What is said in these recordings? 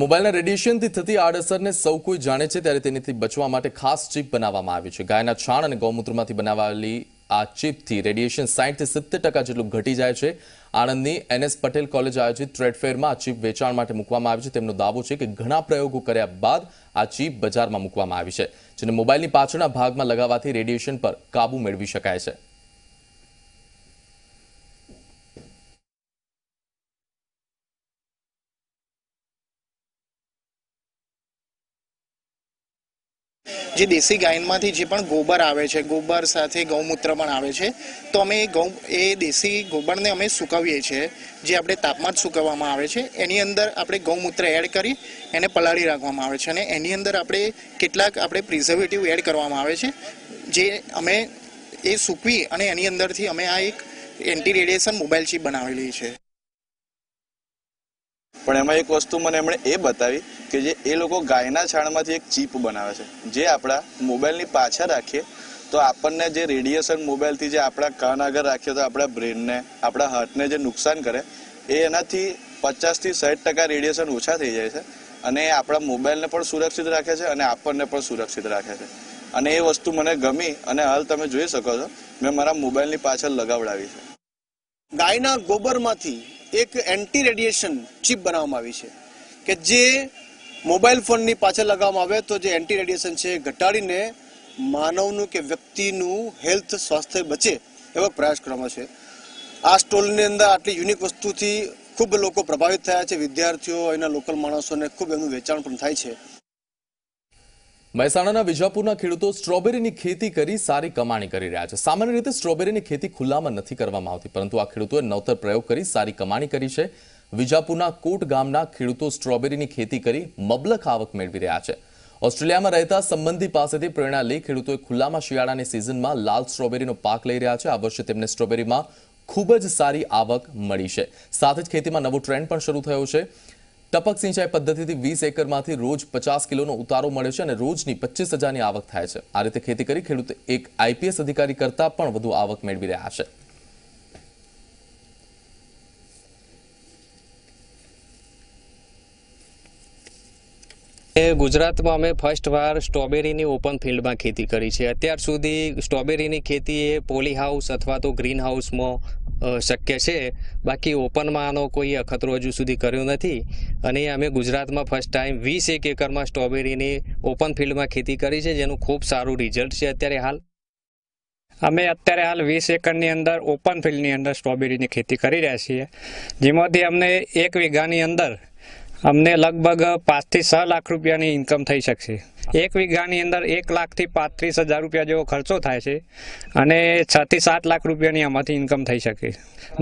મોબાઈલના રેડિયેશનથી થતી આડઅસરને સૌ કોઈ જાણે છે ત્યારે તેનીથી બચવા માટે ખાસ ચીપ બનાવવામાં આવી છે ગાયના છાણ અને ગૌમૂત્રમાંથી બનાવાયેલી આ ચીપથી રેડિયેશન સાઠથી સિત્તેર ટકા જેટલું ઘટી જાય છે આણંદની એનએસ પટેલ કોલેજ આયોજિત ટ્રેડફેરમાં આ ચીપ વેચાણ માટે મૂકવામાં આવી છે તેમનો દાવો છે કે ઘણા પ્રયોગો કર્યા બાદ આ ચીપ બજારમાં મૂકવામાં આવી છે જેને મોબાઈલની પાછળના ભાગમાં લગાવવાથી રેડિયેશન પર કાબૂ મેળવી શકાય છે જે દેશી ગાયનમાંથી જે પણ ગોબર આવે છે ગોબર સાથે ગૌમૂત્ર પણ આવે છે તો અમે ગૌ એ દેશી ગોબરને અમે સુકવીએ છીએ જે આપણે તાપમાન સુકવવામાં આવે છે એની અંદર આપણે ગૌમૂત્ર એડ કરી એને પલાળી રાખવામાં આવે છે અને એની અંદર આપણે કેટલાક આપણે પ્રિઝર્વેટિવ એડ કરવામાં આવે છે જે અમે એ સૂકવી અને એની અંદરથી અમે આ એક એન્ટી રેડિયેશન મોબાઈલ ચીપ બનાવેલી છે પણ એમાં એક વસ્તુ મને એમણે એ બતાવી કે જે એ લોકો ગાયના છાણમાંથી એક ચીપ બનાવે છે જે આપણા મોબાઈલની પાછળ રાખીએ તો આપણને જે રેડિયેશન મોબાઈલથી જે આપણા કાન આગળ રાખીએ તો આપણા બ્રેનને આપણા હાર્ટને જે નુકસાન કરે એ એનાથી પચાસથી સાઠ ટકા રેડિયેશન ઓછા થઈ જાય છે અને એ આપણા મોબાઈલને પણ સુરક્ષિત રાખે છે અને આપણને પણ સુરક્ષિત રાખે છે અને એ વસ્તુ મને ગમી અને હાલ તમે જોઈ શકો છો મેં મારા મોબાઈલની પાછળ લગાવડાવી છે ગાયના ગોબરમાંથી એક એન્ટી રેડિયેશન ચીપ બનાવવામાં આવી છે કે જે મોબાઈલ ફોનની પાછળ લગાવવામાં આવે તો જે એન્ટી રેડિયેશન છે ઘટાડીને માનવનું કે વ્યક્તિનું હેલ્થ સ્વાસ્થ્ય બચે એવો પ્રયાસ કરવામાં છે આ સ્ટોલની અંદર આટલી યુનિક વસ્તુથી ખૂબ લોકો પ્રભાવિત થયા છે વિદ્યાર્થીઓ એના લોકલ માણસોને ખૂબ એનું વેચાણ પણ થાય છે મહેસાણાના વિજાપુરના ખેડૂતો સ્ટ્રોબેરીની ખેતી કરી સારી કમાણી કરી રહ્યા છે સામાન્ય રીતે સ્ટ્રોબેરીની ખેતી ખુલ્લામાં નથી કરવામાં આવતી પરંતુ આ ખેડૂતોએ નવતર પ્રયોગ કરી સારી કમાણી કરી છે વિજાપુરના કોટ ગામના ખેડૂતો સ્ટ્રોબેરીની ખેતી કરી મબલક આવક મેળવી રહ્યા છે ઓસ્ટ્રેલિયામાં રહેતા સંબંધી પાસેથી પ્રેરણા લઈ ખેડૂતોએ ખુલ્લામાં શિયાળાની સિઝનમાં લાલ સ્ટ્રોબેરીનો પાક લઈ રહ્યા છે આ વર્ષે તેમને સ્ટ્રોબેરીમાં ખૂબ જ સારી આવક મળી છે સાથે જ ખેતીમાં નવો ટ્રેન્ડ પણ શરૂ થયો છે ટપક સિંચાઈ પદ્ધતિથી વીસ એકરમાંથી રોજ પચાસ કિલોનો ઉતારો મળે છે અને રોજની પચીસ હજારની આવક થાય છે આ રીતે ખેતી કરી ખેડૂત એક આઈપીએસ અધિકારી કરતાં પણ વધુ આવક મેળવી રહ્યા છે એ ગુજરાતમાં અમે ફર્સ્ટ વાર સ્ટ્રોબેરીની ઓપન ફિલ્ડમાં ખેતી કરી છે અત્યાર સુધી સ્ટ્રોબેરીની ખેતી એ પોલી હાઉસ અથવા તો ગ્રીન હાઉસમાં શક્ય છે બાકી ઓપનમાં આનો કોઈ અખતરો હજુ સુધી કર્યો નથી અને અમે ગુજરાતમાં ફર્સ્ટ ટાઈમ વીસ એક એકરમાં સ્ટ્રોબેરીની ઓપન ફિલ્ડમાં ખેતી કરી છે જેનું ખૂબ સારું રિઝલ્ટ છે અત્યારે હાલ અમે અત્યારે હાલ વીસ એકરની અંદર ઓપન ફિલ્ડની અંદર સ્ટ્રોબેરીની ખેતી કરી રહ્યા છીએ જેમાંથી અમને એક વીઘાની અંદર અમને લગભગ પાંચથી છ લાખ રૂપિયાની ઇન્કમ થઈ શકશે એક વીઘાની અંદર એક લાખથી પાંત્રીસ હજાર રૂપિયા જેવો ખર્ચો થાય છે અને છથી સાત લાખ રૂપિયાની આમાંથી ઇન્કમ થઈ શકે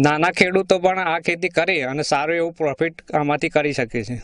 નાના ખેડૂતો પણ આ ખેતી કરે અને સારું એવું પ્રોફિટ આમાંથી કરી શકે છે